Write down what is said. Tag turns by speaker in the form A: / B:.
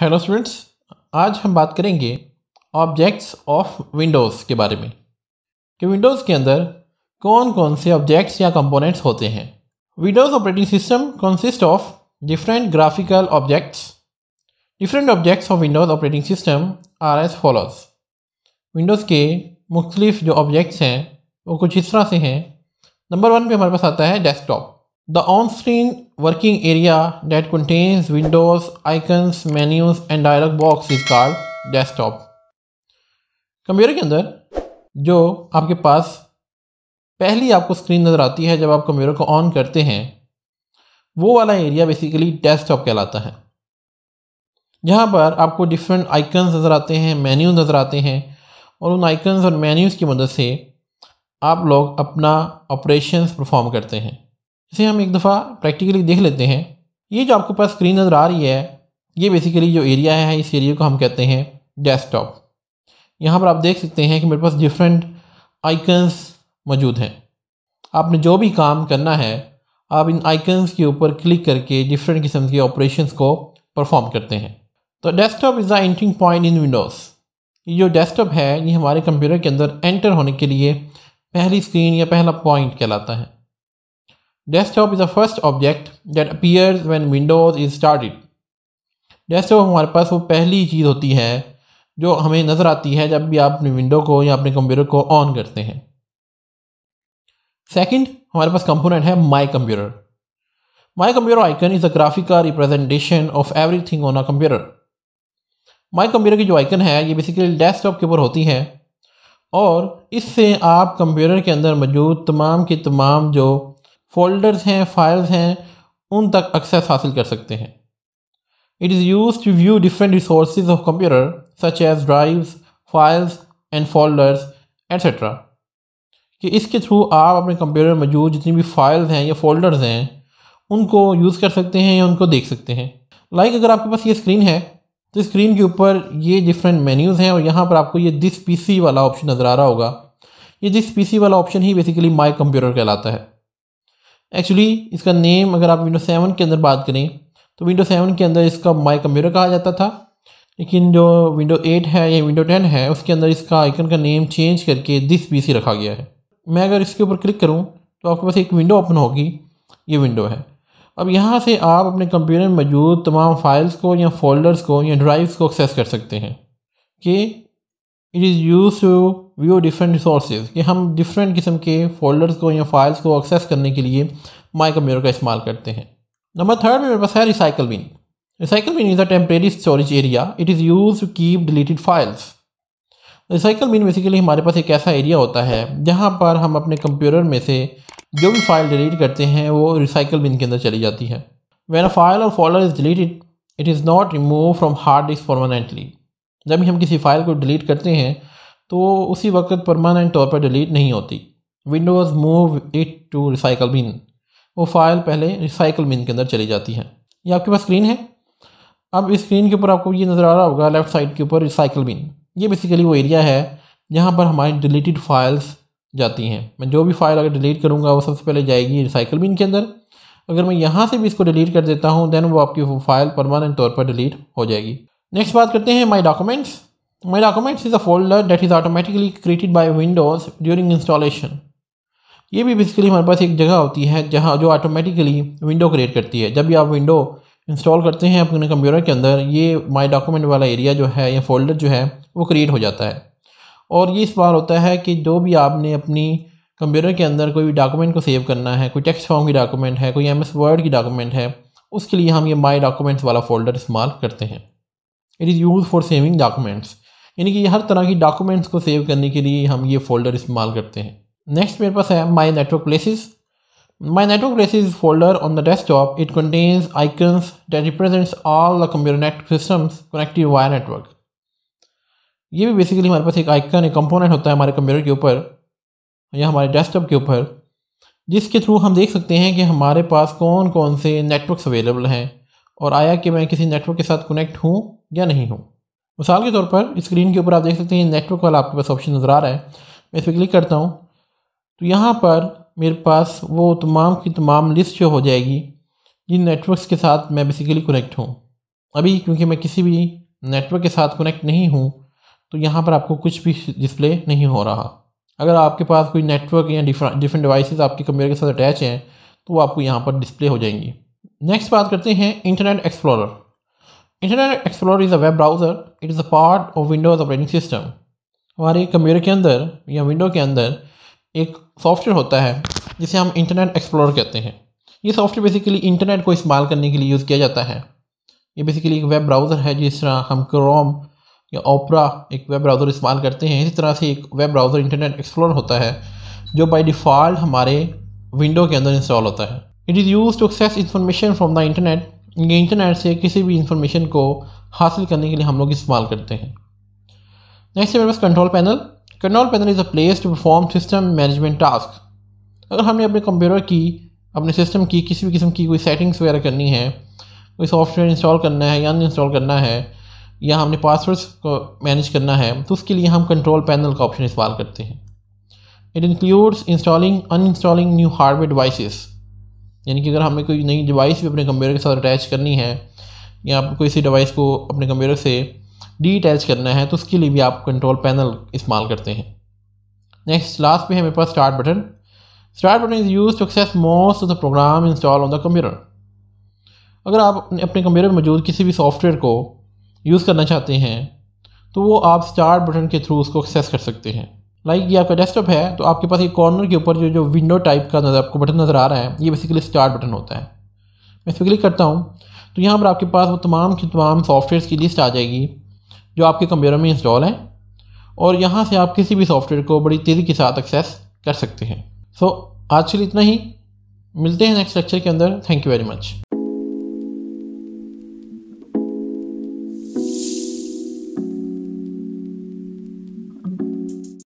A: Hello students आज हम बात करेंगे ऑब्जेक्ट्स ऑफ विंडोज़ के बारे में कि विंडोज़ के अंदर कौन कौन से ऑब्जेक्ट्स या कंपोनेंट्स होते हैं Windows operating system consist of different graphical objects different objects of Windows operating system are as follows Windows के मुख्तलिफ जो ऑब्जेक्ट्स हैं वो कुछ इस तरह से हैं नंबर वन पर हमारे पास आता है desktop the on screen working area that contains windows, icons, menus and dialog box is called desktop. Computer के अंदर जो आपके पास पहली आपको स्क्रीन नज़र आती है जब आप कंप्यूटर को ऑन करते हैं वो वाला एरिया बेसिकली डेस्कटॉप कहलाता है जहाँ पर आपको डिफरेंट आइकन्स नज़र आते हैं मेन्यू नज़र आते हैं और उन आइकन्स और मेन्यूज़ की मदद से आप लोग अपना ऑपरेशंस परफॉर्म करते हैं इसे हम एक दफ़ा प्रैक्टिकली देख लेते हैं ये जो आपके पास स्क्रीन नज़र आ रही है ये बेसिकली जो एरिया है इस एरिए को हम कहते हैं डेस्कटॉप यहाँ पर आप देख सकते हैं कि मेरे पास डिफरेंट आइकन्स मौजूद हैं आपने जो भी काम करना है आप इन आइकन्स के ऊपर क्लिक करके डिफरेंट किस्म के ऑपरेशन को परफॉर्म करते हैं तो desktop is the entering point in Windows ये जो डेस्कटॉप है ये हमारे कंप्यूटर के अंदर एंटर होने के लिए पहली स्क्रीन या पहला पॉइंट कहलाता है desktop is a first object that appears when Windows is started desktop हमारे पास वो पहली चीज़ होती है जो हमें नज़र आती है जब भी आप अपने विंडो को या अपने कंप्यूटर को ऑन करते हैं सेकंड हमारे पास कंपोनेंट है my computer my computer icon is a graphical representation of everything on a computer my computer की जो आइकन है ये बेसिकली डेस्कटॉप के ऊपर होती है और इससे आप कंप्यूटर के अंदर मौजूद तमाम के तमाम जो फोल्डर्स हैं फाइल्स हैं उन तक एक्सेस हासिल कर सकते हैं it is use to view different resource of computer such as drives files and folders etcetera कि इसके थ्रू आप अपने कंप्यूटर में मौजूद जितनी भी फाइल्स हैं या फोल्डर्स हैं उनको यूज़ कर सकते हैं या उनको देख सकते हैं लाइक like अगर आपके पास ये स्क्रीन है तो स्क्रीन के ऊपर ये डिफरेंट मेन्यूज़ हैं और यहाँ पर आपको ये दिस पीसी वाला ऑप्शन नज़र आ रहा होगा ये दिस पीसी वाला ऑप्शन ही बेसिकली माई कंप्यूटर कहलाता है एक्चुअली इसका नेम अगर आप विंडो सेवन के अंदर बात करें तो विंडो सेवन के अंदर इसका माई कम्प्यूटर कहा जाता था लेकिन जो विंडो एट है या विंडो टेन है उसके अंदर इसका आइकन का नेम चेंज करके दिस पी रखा गया है मैं अगर इसके ऊपर क्लिक करूँ तो आपके पास एक विंडो ओपन होगी ये विंडो है अब यहाँ से आप अपने कंप्यूटर में मौजूद तमाम फाइल्स को या फोल्डर्स को या ड्राइव्स को एक्सेस कर सकते हैं कि it is use to view different resource कि हम डिफरेंट किस्म के फोल्डर्स को या फाइल्स को एक्सेस करने के लिए माई कंप्यूटर का इस्तेमाल करते हैं नंबर थर्ड में मेरे पास है recycle bin recycle bin is a temporary storage area it is use to keep deleted files recycle bin basically हमारे पास एक ऐसा एरिया होता है जहाँ पर हम अपने कंप्यूटर में से जो भी फाइल डिलीट करते हैं वो रिसाइकल बिन के अंदर चली जाती है when a file or folder is deleted it is not remove from hard disk permanently जब भी हम किसी फाइल को डिलीट करते हैं तो उसी वक्त परमानेंट तौर पर डिलीट नहीं होती Windows move it to recycle bin वो फाइल पहले रिसाइकल बिन के अंदर चली जाती है ये आपके पास स्क्रीन है अब इस स्क्रीन के ऊपर आपको ये नज़र आ रहा होगा लेफ्ट साइड के ऊपर रिसाइकल बिन ये बेसिकली वो एरिया है जहाँ पर हमारी डिलीटेड फाइल्स जाती हैं मैं जो भी फाइल अगर डिलीट करूँगा वो सबसे पहले जाएगी रिसाइकल बिन के अंदर अगर मैं यहाँ से भी इसको डिलीट कर देता हूँ दैन वो आपकी फाइल परमानेंट तौर पर डिलीट हो जाएगी नेक्स्ट बात करते हैं my documents my documents is a folder that is automatically created by Windows during installation ये भी बेसिकली हमारे पास एक जगह होती है जहाँ जो ऑटोमेटिकली विंडो क्रिएट करती है जब भी आप विंडो इंस्टॉल करते हैं अपने कंप्यूटर के अंदर ये माई डॉक्यूमेंट वाला एरिया जो है या फोल्डर जो है वो क्रिएट हो जाता है और ये इस बार होता है कि जो भी आपने अपनी कंप्यूटर के अंदर कोई डॉक्यूमेंट को सेव करना है कोई टेक्स्ट फॉर्म की डॉक्यूमेंट है कोई एम एस वर्ड की डॉक्यूमेंट है उसके लिए हम ये माई डॉक्यूमेंट्स वाला फोल्डर इस्तेमाल करते हैं it is use for saving documents यानी कि हर तरह की डॉक्यूमेंट्स को सेव करने के लिए हम ये फ़ोल्डर इस्तेमाल करते हैं नेक्स्ट मेरे पास है my network places my network places folder on the desktop. It contains icons that represents all the computer net systems connected via network ये भी बेसिकली हमारे पास एक आइकन एक कंपोनेंट होता है हमारे कंप्यूटर के ऊपर या हमारे डेस्कटॉप के ऊपर जिसके थ्रू हम देख सकते हैं कि हमारे पास कौन कौन से नेटवर्क्स अवेलेबल हैं और आया कि मैं किसी नेटवर्क के साथ कनेक्ट हूँ या नहीं हो मिसाल के तौर पर स्क्रीन के ऊपर आप देख सकते हैं नेटवर्क वाला आपके पास ऑप्शन नज़र आ रहा है मैं इस पर क्लिक करता हूँ तो यहाँ पर मेरे पास वो तमाम की तमाम लिस्ट जो हो जाएगी जिन नेटवर्क्स के साथ मैं बेसिकली कनेक्ट हूँ अभी क्योंकि मैं किसी भी नेटवर्क के साथ कनेक्ट नहीं हूँ तो यहाँ पर आपको कुछ भी डिस्प्ले नहीं हो रहा अगर आपके पास कोई नेटवर्क या डिफरेंट डिवाइसेस आपके कंप्यूटर के साथ अटैच हैं तो वो आपको यहाँ पर डिस्प्ले हो जाएंगी नेक्स्ट बात करते हैं internet explorer internet explorer is a web browser it is a part of Windows operating system हमारे कंप्यूटर के अंदर या विंडो के अंदर एक सॉफ्टवेयर होता है जिसे हम इंटरनेट एक्सप्लोर कहते हैं ये सॉफ्टवेयर बेसिकली इंटरनेट को इस्तेमाल करने के लिए यूज़ किया जाता है ये बेसिकली एक वेब ब्राउज़र है जिस तरह हम क्रोम या ओपरा एक वेब ब्राउज़र इस्तेमाल करते हैं इसी तरह से एक वेब ब्राउज़र इंटरनेट एक्सप्लोर होता है जो बाई डिफ़ॉल्ट हमारे विंडो के अंदर इंस्टॉल होता है it is use to access information from the internet ये इंटरनेट से किसी भी इंफॉर्मेशन को हासिल करने के लिए हम लोग इस्तेमाल करते हैं नेक्स्ट है मेरे पास control panel control panel is a place to perform system management task अगर हमें अपने कंप्यूटर की अपने सिस्टम की किसी भी किस्म की कोई सेटिंग्स वगैरह करनी है कोई सॉफ्टवेयर इंस्टॉल करना है या अनइंस्टॉल करना है या हमने पासवर्ड्स को मैनेज करना है तो उसके लिए हम कंट्रोल पैनल का ऑप्शन इस्तेमाल करते हैं it includes installing uninstalling new hardware devices यानी कि अगर हमें कोई नई डिवाइस भी अपने कंप्यूटर के साथ अटैच करनी है या आपको किसी डिवाइस को अपने कंप्यूटर से डी अटैच करना है तो उसके लिए भी आप कंट्रोल पैनल इस्तेमाल करते हैं नेक्स्ट लास्ट में है मेरे पास start button start button is use to access most of the program install on the computer अगर आप अपने कंप्यूटर में मौजूद किसी भी सॉफ्टवेयर को यूज़ करना चाहते हैं तो वो आप स्टार्ट बटन के थ्रू उसको एक्सेस कर सकते हैं लाइक ये आपका डेस्कटॉप है तो आपके पास ये कॉर्नर के ऊपर जो जो विंडो टाइप का नज़र आपको बटन नज़र आ रहा है ये बेसिकली स्टार्ट बटन होता है मैं इस पर क्लिक करता हूँ तो यहाँ पर आपके पास वो तमाम की तमाम सॉफ्टवेयर की लिस्ट आ जाएगी जो आपके कंप्यूटर में इंस्टॉल है और यहाँ से आप किसी भी सॉफ्टवेयर को बड़ी तेज़ी के साथ एक्सेस कर सकते हैं सो so, आज के लिए इतना ही मिलते हैं नेक्स्ट लेक्चर के अंदर थैंक यू वेरी मच